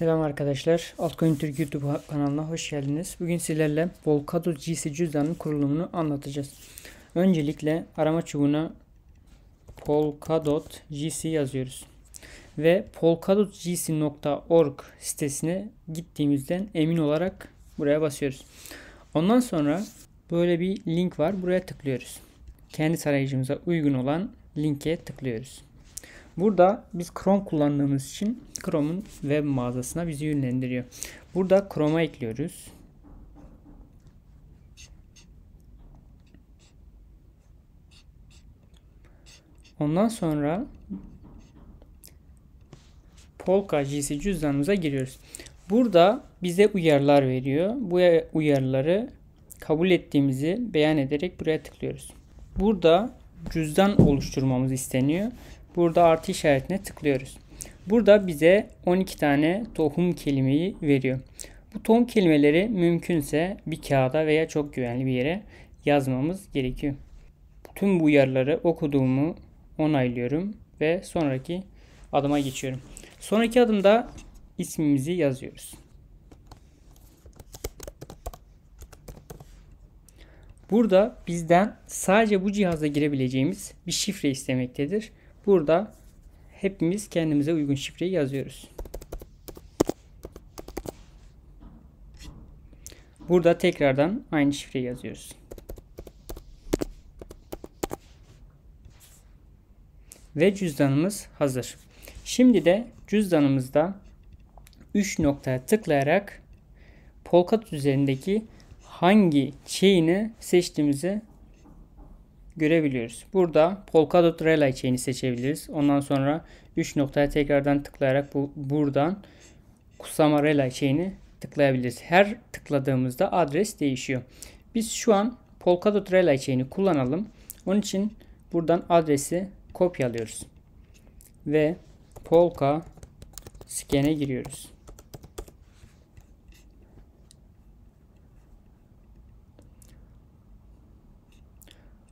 Selam arkadaşlar. Altcoin Türk YouTube kanalına hoş geldiniz. Bugün sizlerle Volcado GC cüzdanının kurulumunu anlatacağız. Öncelikle arama çubuğuna Polkadot GC yazıyoruz. Ve polkadotgc.org sitesine gittiğimizden emin olarak buraya basıyoruz. Ondan sonra böyle bir link var. Buraya tıklıyoruz. Kendi tarayıcımıza uygun olan linke tıklıyoruz. Burada biz Chrome kullandığımız için Chrome'un web mağazasına bizi yönlendiriyor. Burada Chrome'a ekliyoruz. Ondan sonra Polka GC cüzdanımıza giriyoruz. Burada bize uyarılar veriyor. Bu uyarıları kabul ettiğimizi beyan ederek buraya tıklıyoruz. Burada cüzdan oluşturmamız isteniyor. Burada artı işaretine tıklıyoruz. Burada bize 12 tane tohum kelimeyi veriyor. Bu tohum kelimeleri mümkünse bir kağıda veya çok güvenli bir yere yazmamız gerekiyor. Tüm bu uyarıları okuduğumu onaylıyorum ve sonraki adıma geçiyorum. Sonraki adımda ismimizi yazıyoruz. Burada bizden sadece bu cihaza girebileceğimiz bir şifre istemektedir. Burada hepimiz kendimize uygun şifreyi yazıyoruz. Burada tekrardan aynı şifreyi yazıyoruz. Ve cüzdanımız hazır. Şimdi de cüzdanımızda 3 noktaya tıklayarak Polkadot üzerindeki hangi chain'i seçtiğimizi görebiliyoruz. Burada Polkadot Relay Chain'i seçebiliriz. Ondan sonra 3 noktaya tekrardan tıklayarak bu, buradan Kusama Relay Chain'i tıklayabiliriz. Her tıkladığımızda adres değişiyor. Biz şu an Polkadot Relay Chain'i kullanalım. Onun için buradan adresi kopyalıyoruz. Ve Polka scan'e giriyoruz.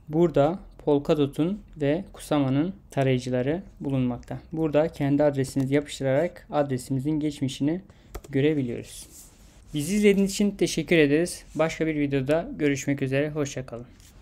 Burada Polkadot'un ve Kusama'nın tarayıcıları bulunmakta. Burada kendi adresinizi yapıştırarak adresimizin geçmişini görebiliyoruz. Bizi izlediğiniz için teşekkür ederiz. Başka bir videoda görüşmek üzere. Hoşçakalın.